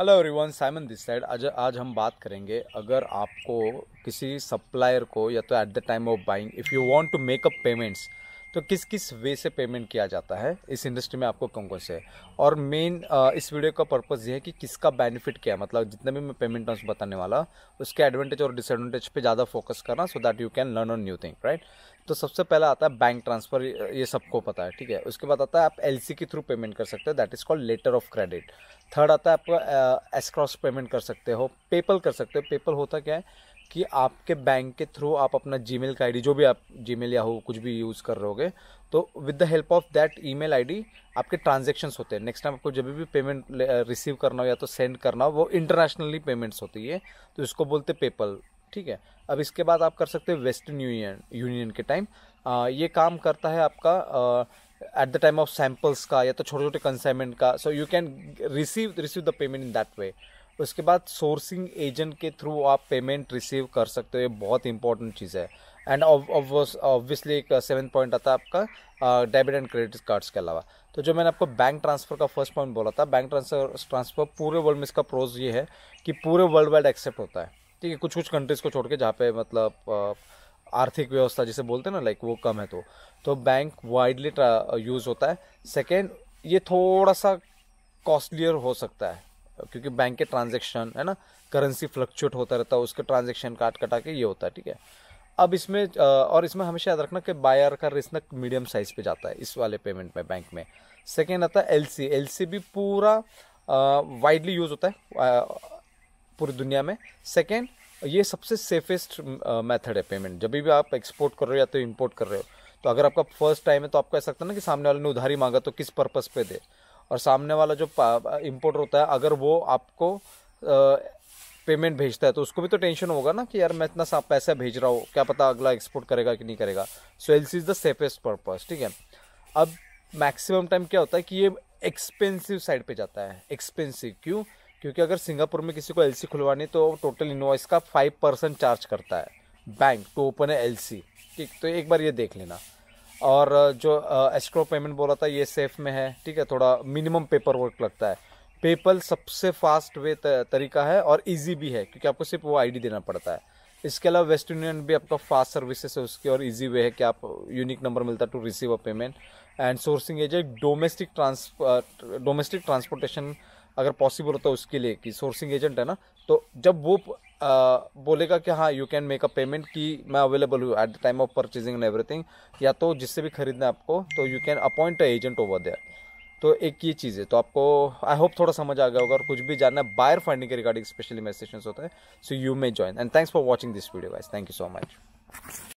hello everyone Simon this side आज आज हम बात करेंगे अगर आपको किसी सप्लायर को या तो at the time of buying if you want to make up payments तो किस किस वे से पेमेंट किया जाता है इस इंडस्ट्री में आपको कौन कौन से और मेन इस वीडियो का पर्पज़ ये है कि किसका बेनिफिट क्या है मतलब जितने भी मैं पेमेंट टर्म्स बताने वाला उसके एडवांटेज और डिसएडवांटेज पे ज़्यादा फोकस करना so that you can learn on new thing right तो सबसे पहला आता है बैंक ट्रांसफर ये सबको पता है ठीक है उसके बाद आता है आप एल के थ्रू पेमेंट कर सकते हो that is called letter of credit third आता है आपको एसक्रॉस पेमेंट कर सकते हो पेपल कर सकते हो पेपल होता क्या है कि आपके बैंक के थ्रू आप अपना जी मेल का आई जो भी आप जी मेल या हो कुछ भी यूज़ कर रहे हो तो with the help of that email I आपके ट्रांजेक्शन्स होते हैं नेक्स्ट टाइम आपको जब भी पेमेंट रिसीव करना हो या तो सेंड करना हो वो इंटरनेशनली पेमेंट्स होती है तो इसको बोलते पेपल ठीक है अब इसके बाद आप कर सकते हैं वेस्टर्न यूनियन यूनियन के टाइम ये काम करता है आपका at the time of samples का या तो छोटे छोटे कंसाइनमेंट का so you can receive receive the payment in that way उसके तो बाद सोर्सिंग एजेंट के थ्रू आप पेमेंट रिसीव कर सकते हो ये बहुत इंपॉर्टेंट चीज़ है एंड ऑब्वियसली एक सेवन पॉइंट आता है आपका डेबिट एंड क्रेडिट कार्ड्स के अलावा तो जो मैंने आपको बैंक ट्रांसफ़र का फर्स्ट पॉइंट बोला था बैंक ट्रांसफर ट्रांसफ़र पूरे वर्ल्ड में इसका प्रोज ये है कि पूरे वर्ल्ड वाइड एक्सेप्ट होता है ठीक है कुछ कुछ कंट्रीज़ को छोड़ के जहाँ पे मतलब आर्थिक व्यवस्था जिसे बोलते हैं ना लाइक वो कम है तो तो बैंक वाइडली यूज़ होता है सेकेंड ये थोड़ा सा कॉस्टलियर हो सकता है क्योंकि बैंक के ट्रांजेक्शन है ना करेंसी फ्लक्चुएट होता रहता है उसके ट्रांजेक्शन काट कटा के ये होता है ठीक है अब इसमें और इसमें हमेशा याद रखना कि बायर का रिस्क ना मीडियम साइज पे जाता है इस वाले पेमेंट में बैंक में सेकेंड आता है एल सी एल सी भी पूरा वाइडली यूज होता है पूरी दुनिया में सेकेंड ये सबसे सेफेस्ट मेथड है पेमेंट जब भी आप एक्सपोर्ट कर रहे हो या तो इम्पोर्ट कर रहे हो तो अगर आपका फर्स्ट टाइम है तो आपको ऐसा लगता है ना कि सामने वाले ने उधारी मांगा तो किस पर्पज़ पे दे और सामने वाला जो इम्पोर्टर होता है अगर वो आपको पेमेंट भेजता है तो उसको भी तो टेंशन होगा ना कि यार मैं इतना सा पैसा भेज रहा हूँ क्या पता अगला एक्सपोर्ट करेगा कि नहीं करेगा so else is the safest purpose ठीक है अब मैक्सिमम टाइम क्या होता है कि ये एक्सपेंसिव साइड पे जाता है एक्सपेंसिव क्यों क्योंकि अगर सिंगापुर में किसी को एलसी खुलवानी तो टोटल इन्वाइस का फाइव परसेंट चार्ज करता है बैंक टू ओपन है एल ठीक तो एक बार ये देख लेना और जो एस्ट्रो पेमेंट बोला था ये सेफ में है ठीक है थोड़ा मिनिमम पेपर वर्क लगता है पेपल सबसे फास्ट वे तरीका है और इजी भी है क्योंकि आपको सिर्फ वो आईडी देना पड़ता है इसके अलावा वेस्ट यूनियन भी आपका फास्ट सर्विसेज है उसकी और इजी वे है कि आप यूनिक नंबर मिलता है to receive a payment and sourcing agent domestic trans domestic transportation अगर पॉसिबल होता है उसके लिए कि सोर्सिंग एजेंट है ना तो जब वो आ, बोलेगा कि हाँ you can make a payment कि मैं अवेलेबल हूँ at the time of purchasing and everything या तो जिससे भी खरीदना है आपको तो you can appoint a agent over there तो एक ये चीज़ है तो आपको आई होप थोड़ा समझ आ गया होगा और कुछ भी जानना है बायर फंडिंग के रिगार्डिंग स्पेशली सेशन होता है so you may join and thanks for watching this video wise thank you so much